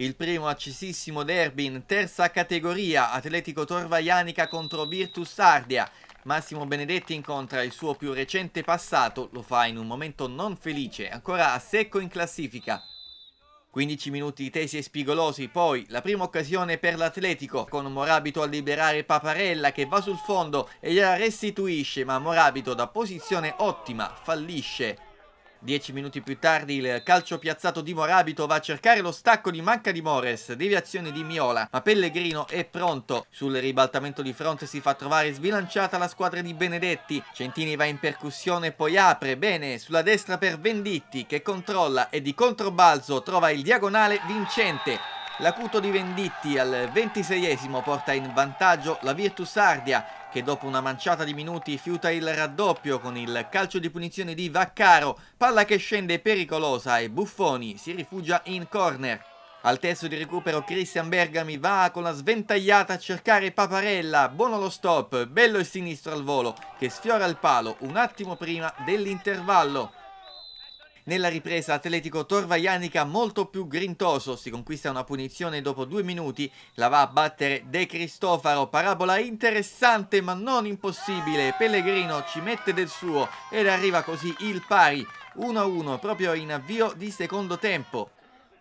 Il primo accisissimo derby in terza categoria, Atletico Torvaianica contro Virtus Sardia. Massimo Benedetti incontra il suo più recente passato, lo fa in un momento non felice, ancora a secco in classifica. 15 minuti tesi e spigolosi, poi la prima occasione per l'Atletico con Morabito a liberare Paparella che va sul fondo e gliela restituisce, ma Morabito da posizione ottima fallisce. Dieci minuti più tardi il calcio piazzato di Morabito va a cercare lo stacco di Manca di Mores, deviazione di Miola, ma Pellegrino è pronto. Sul ribaltamento di fronte si fa trovare sbilanciata la squadra di Benedetti. Centini va in percussione poi apre bene sulla destra per Venditti che controlla e di controbalzo trova il diagonale vincente. L'acuto di Venditti al ventiseiesimo porta in vantaggio la Virtus Ardia che dopo una manciata di minuti fiuta il raddoppio con il calcio di punizione di Vaccaro, palla che scende pericolosa e Buffoni si rifugia in corner. Al terzo di recupero Christian Bergami va con la sventagliata a cercare Paparella, buono lo stop, bello il sinistro al volo che sfiora il palo un attimo prima dell'intervallo. Nella ripresa Atletico Torvaianica molto più grintoso, si conquista una punizione dopo due minuti, la va a battere De Cristofaro, parabola interessante ma non impossibile, Pellegrino ci mette del suo ed arriva così il pari, 1-1 proprio in avvio di secondo tempo.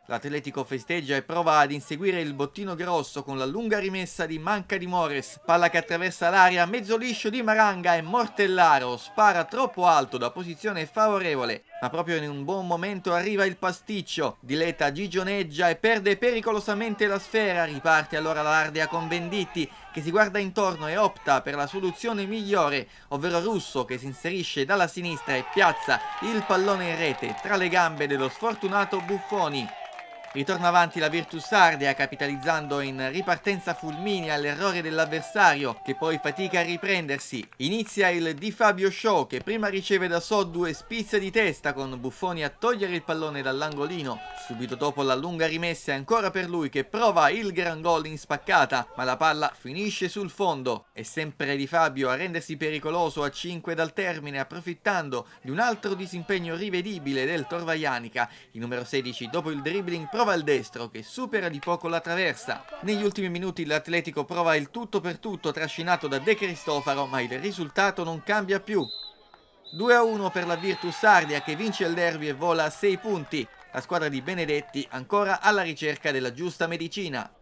L'Atletico festeggia e prova ad inseguire il bottino grosso con la lunga rimessa di Manca di Mores. Palla che attraversa l'area, mezzo liscio di Maranga e Mortellaro spara troppo alto da posizione favorevole. Ma proprio in un buon momento arriva il pasticcio. Diletta gigioneggia e perde pericolosamente la sfera. Riparte allora l'Ardea con Venditti che si guarda intorno e opta per la soluzione migliore, ovvero Russo che si inserisce dalla sinistra e piazza il pallone in rete tra le gambe dello sfortunato Buffoni. Ritorna avanti la Virtus Sardea capitalizzando in ripartenza fulminea l'errore dell'avversario che poi fatica a riprendersi. Inizia il Di Fabio Show che prima riceve da Soddu e spizza di testa con Buffoni a togliere il pallone dall'angolino. Subito dopo la lunga rimessa è ancora per lui che prova il gran gol in spaccata ma la palla finisce sul fondo. È sempre Di Fabio a rendersi pericoloso a 5 dal termine approfittando di un altro disimpegno rivedibile del Torvaianica. Il numero 16 dopo il dribbling Prova il destro che supera di poco la traversa. Negli ultimi minuti l'Atletico prova il tutto per tutto trascinato da De Cristofaro ma il risultato non cambia più. 2-1 per la Virtus Sardia che vince il derby e vola a 6 punti. La squadra di Benedetti ancora alla ricerca della giusta medicina.